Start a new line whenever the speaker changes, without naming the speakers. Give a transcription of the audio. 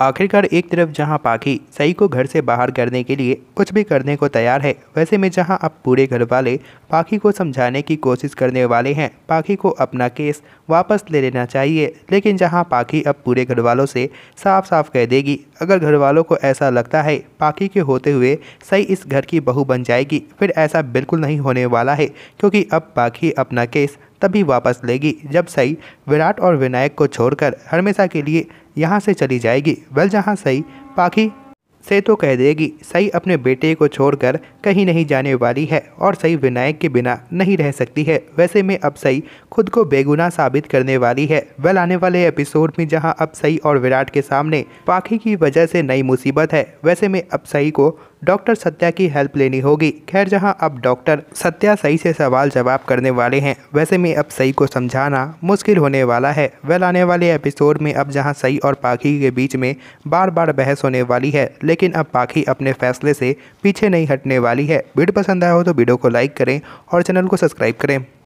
आखिरकार एक तरफ जहां पाखी सई को घर से बाहर करने के लिए कुछ भी करने को तैयार है वैसे में जहां अब पूरे घर वाले पाखी को समझाने की कोशिश करने वाले हैं पाखी को अपना केस वापस ले लेना चाहिए लेकिन जहां पाखी अब पूरे घर वालों से साफ साफ कह देगी अगर घर वालों को ऐसा लगता है पाखी के होते हुए सई इस घर की बहू बन जाएगी फिर ऐसा बिल्कुल नहीं होने वाला है क्योंकि अब पाखी अपना केस तभी वापस लेगी जब सई विराट और विनायक को छोड़कर हमेशा के लिए यहाँ से चली जाएगी वह जहाँ सई पाखी से तो कह देगी सई अपने बेटे को छोड़कर कहीं नहीं जाने वाली है और सई विनायक के बिना नहीं रह सकती है वैसे में अब सई खुद को बेगुनाह साबित करने वाली है वह आने वाले एपिसोड में जहां अब सई और विराट के सामने पाखी की वजह से नई मुसीबत है वैसे में अब सई को डॉक्टर सत्या की हेल्प लेनी होगी खैर जहां अब डॉक्टर सत्या सही से सवाल जवाब करने वाले हैं वैसे में अब सही को समझाना मुश्किल होने वाला है वेल आने वाले एपिसोड में अब जहां सही और पाखी के बीच में बार बार बहस होने वाली है लेकिन अब पाखी अपने फैसले से पीछे नहीं हटने वाली है वीडियो पसंद आया हो तो वीडियो को लाइक करें और चैनल को सब्सक्राइब करें